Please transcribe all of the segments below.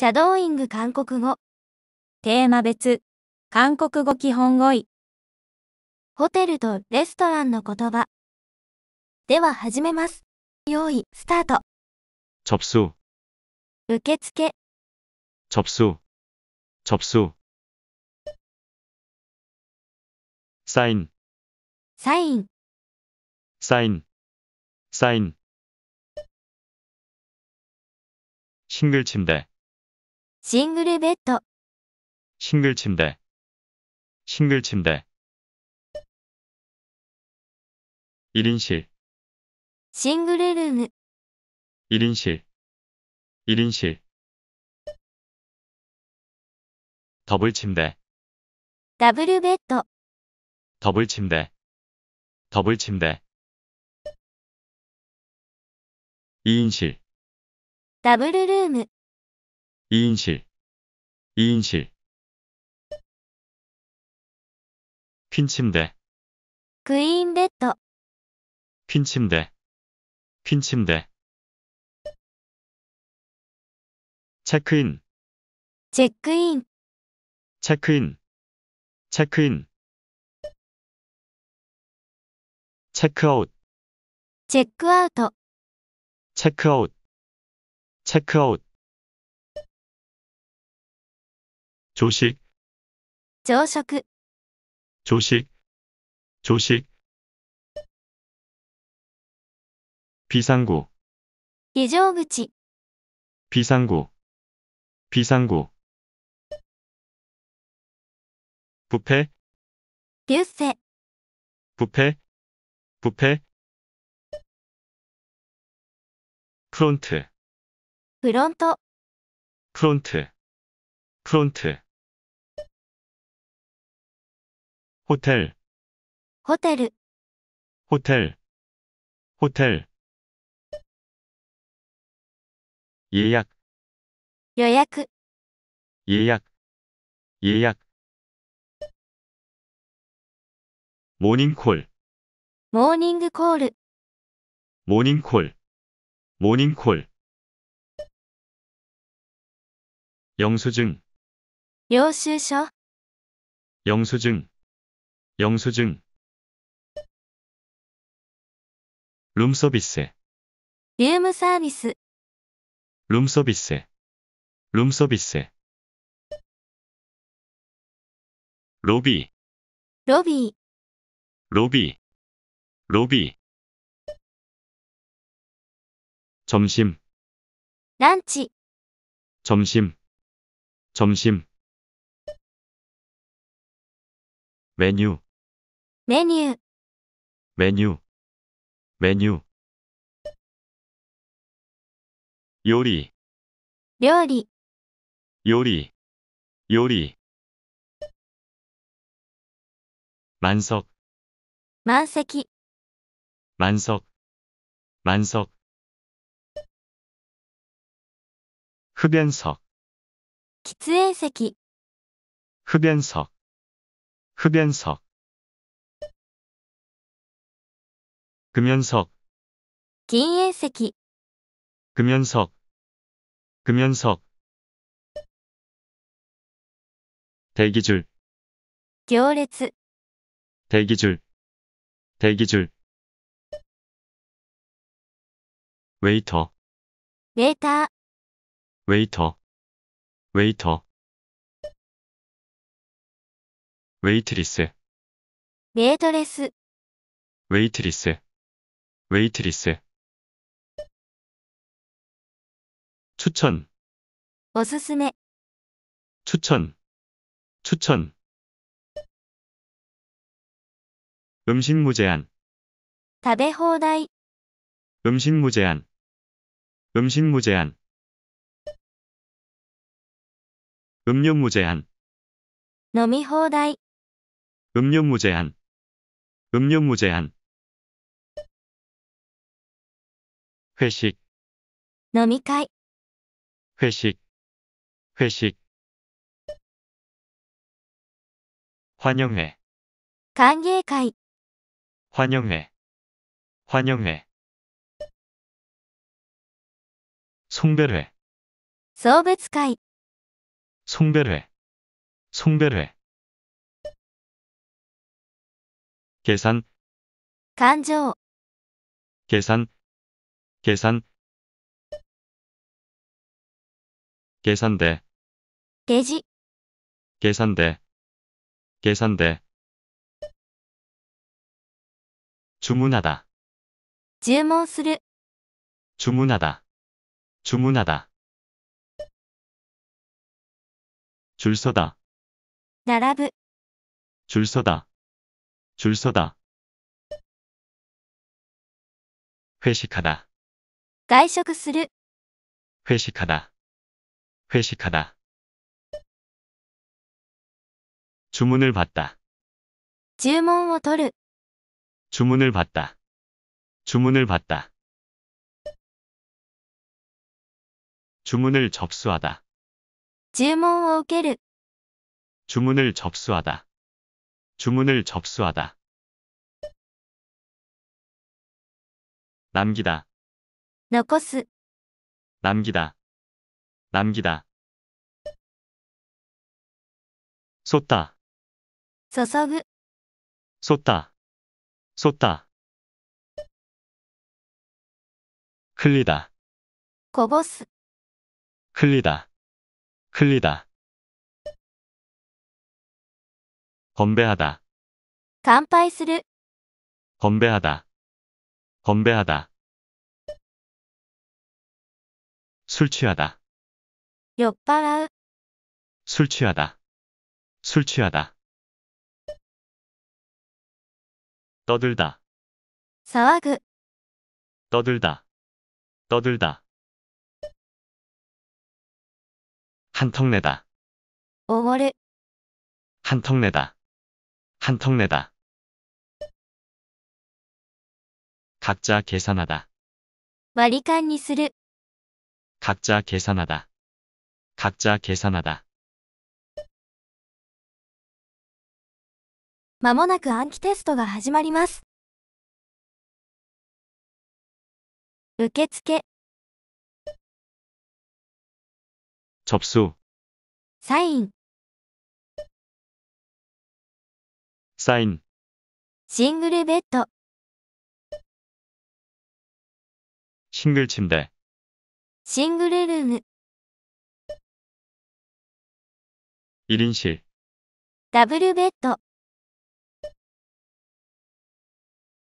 シャドーイング韓国語。テーマ別、韓国語基本語彙。ホテルとレストランの言葉。では始めます。用意、スタート。접수受付。접수접수サイン。サイン。サイン。サイン。シングル침대 싱글 베드 싱글 침대 싱글 침대 1인실 싱글 룸 1인실 1인실 더블 침대 더블 베드 더블 침대 더블 침대 2인실 더블 룸 2인실 2인실 퀸 침대 クイーンベ퀸 침대 퀸 침대 체크인 체크인 クイン체크인 체크인 체크아웃 チェックアウト、 체크아웃 체크아웃 조식 조식 조식 조식 비상구 예조구치 비상구 비상구 부페 뷔페 부페 부페 프론트 프론트 프론트 프론트 호텔 ホテ 호텔 호텔 예약 予約、예약 예약 모닝콜 モーニ모닝콜 모닝콜 영수증 여수셔 영수증 영수증 룸서비스 룸 서비스 룸서비스 룸서비스 로비 로비 로비 로비 점심 란치 점심 점심 메뉴 메뉴 메뉴 메뉴 요리 요리 요리 요리 만석 만석이 만석 만석 흡연석 기츠엔석이 흡연석 흡연석 금연석 긴연석 금연석 금연석 대기줄行列 대기줄 대기줄 웨이터 웨이터 웨이터 웨이터 웨이트리스 메이드레스 웨이트리스 웨이트리스 추천 おすすめ 추천 추천 음식 무제한 食べ放題 음식 무제한 음식 무제한 음료 무제한 飲み放題 음료 무제한 음료 무제한 회식 飲み会 회식 회식 환영회 관계会 환영회 환영회 송별회 送別会 송별회 송별회 계산 간조 계산 계산 계산대 돼지 계산대 계산대 주문하다 주문する 주문하다 주문하다 줄 서다 나라줄 서다 줄 서다. 회식하다. 外食する、 회식하다. 회식하다. 주문을 받다. 注文を주문을 받다. 주문을 받다. 주문을 접수하다. 注文を受ける、 주문을 접수하다. 주문을 접수하다. 남기다. 残す、 남기다. 남기다. 쏟다. 注ぐ、쏟다. 쏟다. 흘리다. こぼす。흘리다. 흘리다. 건배하다. 간파이스る 건배하다. 건배하다. 술 취하다. 酔바라う술 취하다. 술 취하다. 떠들다. 騒ぐ 떠들다. 떠들다. 한턱내다. 오월. る 한턱내다. 한턱내다각자계산하다割り勘にする、각자계산하다각자계산하다まもなく暗記テストが始まります。受付、접수サイン、サインシングルベッド 싱글 침대 シングルルーム 1인실 ダブルベッド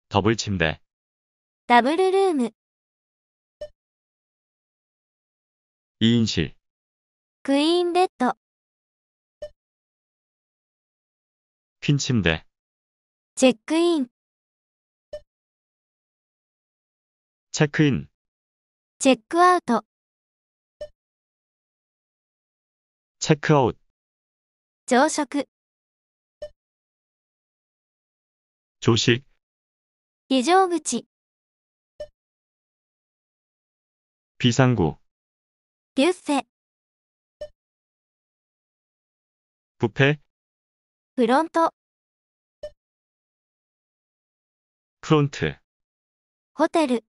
더블 침대 ダブルルーム 2인실 クイーンベッド퀸 침대 체크인 체크인 체크아웃 체크아웃 朝食 조식 非常口 비상구 ビュッ 부페 フロント。フロント。ホテル。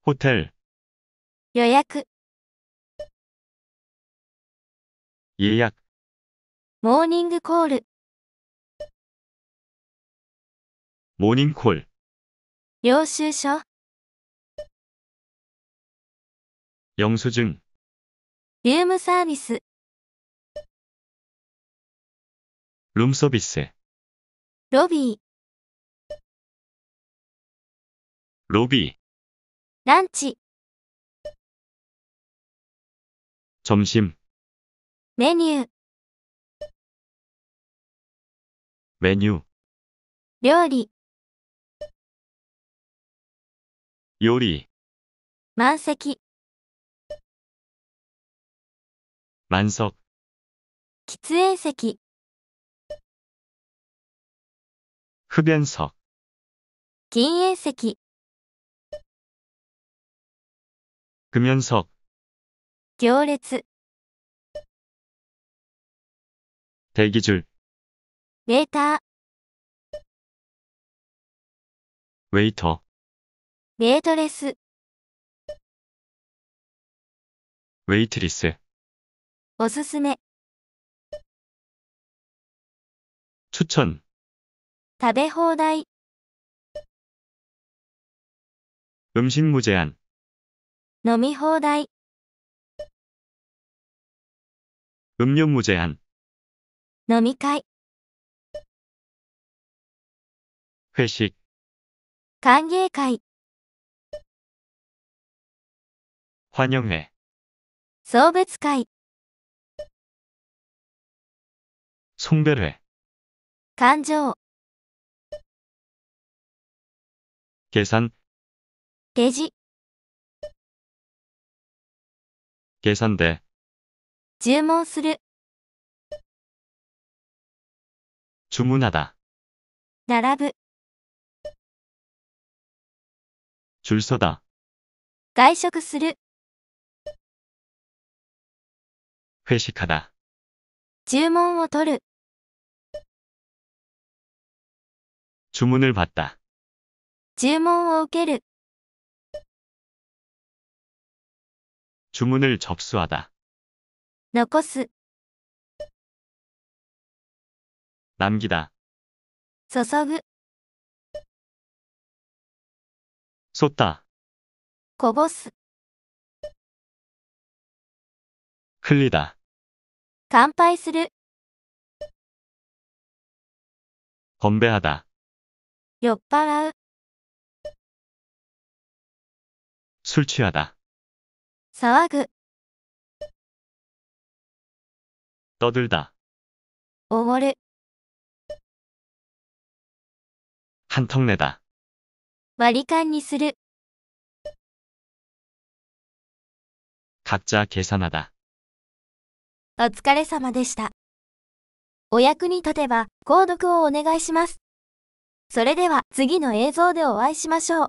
ホテル。予約。予約。モーニングコール。モーニングコール。領収書。영수증유무서비스 룸서비스 로비 로비 란치 점심 메뉴 메뉴 요리 요리 만세기 만석 喫煙席 흡연석긴연石 금연석 行列 대기줄 メーター 웨이터 メイトレス 웨이트리스 おすすめ 추천 食べ 호다이 음식 무제한 飲み 호다이 음료 무제한 飲み会 회식 관계会 환영회 送別会 송별회 感情 계산 계지 계산대 注文する 주문하다 並ぶ줄 서다 外食する 회식하다 注文を取る 주문을 받다 주문を 주문을 접수하다. 残す 남기다. 注ぐ 쏟다. こぼす 흘리다. 乾杯する 건배하다. 酔っ払う술취하다騒ぐ、떠들다おごる、한턱내다割り勘にする、각자계산하다お疲れ様でした。お役に立てば、購読をお願いします。それでは次の映像でお会いしましょう。